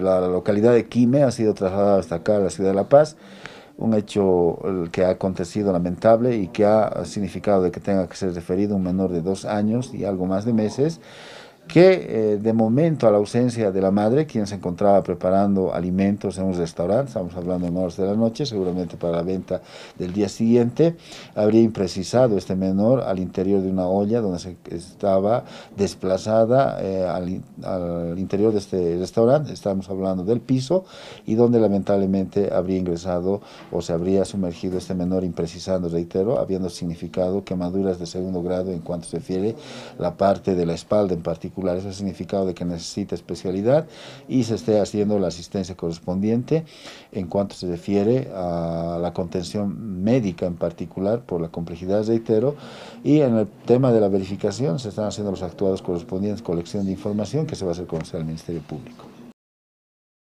La localidad de Quime ha sido trasladada hasta acá, a la ciudad de La Paz, un hecho que ha acontecido lamentable y que ha significado de que tenga que ser referido un menor de dos años y algo más de meses que eh, de momento a la ausencia de la madre, quien se encontraba preparando alimentos en un restaurante, estamos hablando de horas de la noche, seguramente para la venta del día siguiente, habría imprecisado este menor al interior de una olla donde se estaba desplazada eh, al, interior de este restaurante, estamos hablando del piso, y donde lamentablemente habría ingresado o se habría sumergido este menor imprecisando, reitero, habiendo significado quemaduras de segundo grado en cuanto se refiere la parte de la espalda en particular ese ha significado de que necesita especialidad y se esté haciendo la asistencia correspondiente en cuanto se refiere a la contención médica en particular por la complejidad, reitero, y en el tema de la verificación se están haciendo los actuados correspondientes, colección de información que se va a hacer conocer al Ministerio Público.